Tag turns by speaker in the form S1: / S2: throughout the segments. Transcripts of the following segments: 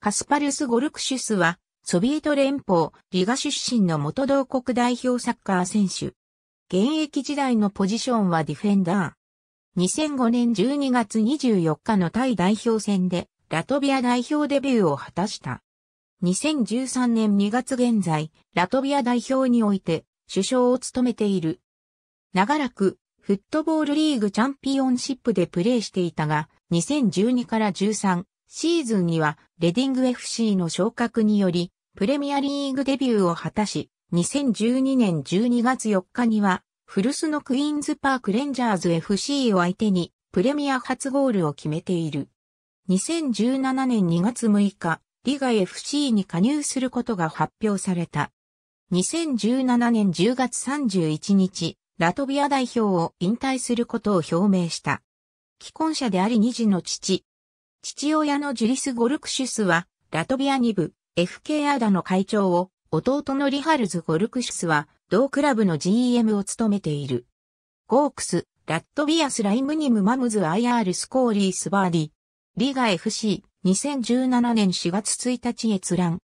S1: カスパルス・ゴルクシュスは、ソビエト連邦、リガ出身の元同国
S2: 代表サッカー選手。現役時代のポジションはディフェンダー。2005年12月24日のタイ代表戦で、ラトビア代表デビューを果たした。2013年2月現在、ラトビア代表において、首相を務めている。長らく、フットボールリーグチャンピオンシップでプレーしていたが、2012から13、シーズンにはレディング FC の昇格により、プレミアリーグデビューを果たし、2012年12月4日には、古巣のクイーンズパークレンジャーズ FC を相手に、プレミア初ゴールを決めている。2017年2月6日、リガ FC に加入することが発表された。2017年10月31日、ラトビア代表を引退することを表明した。既婚者であり2児の父、父親のジュリス・ゴルクシュスは、ラトビア2部、FK アダの会長を、弟のリハルズ・ゴルクシュスは、同クラブの GM を務めている。ゴークス、ラットビアス・ライムニム・マムズ・ IR スコーリー・スバーディ。リガ FC、2017年4月1日閲覧。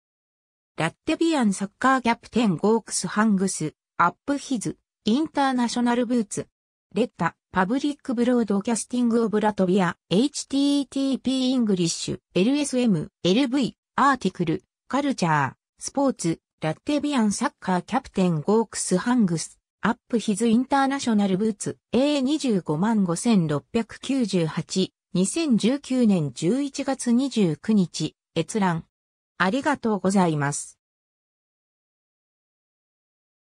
S2: ラッテビアンサッカーキャプテンゴークス・ハングス、アップヒズ、インターナショナルブーツ。レッタ、パブリックブロードキャスティングオブラトビア、http イングリッシュ、lsm、lv、アーティクル、カルチャー、スポーツ、ラッテビアンサッカーキャプテンゴークスハングス、アップヒズインターナショナルブーツ A255,698、2019年11月29日、閲
S1: 覧。ありがとうございます。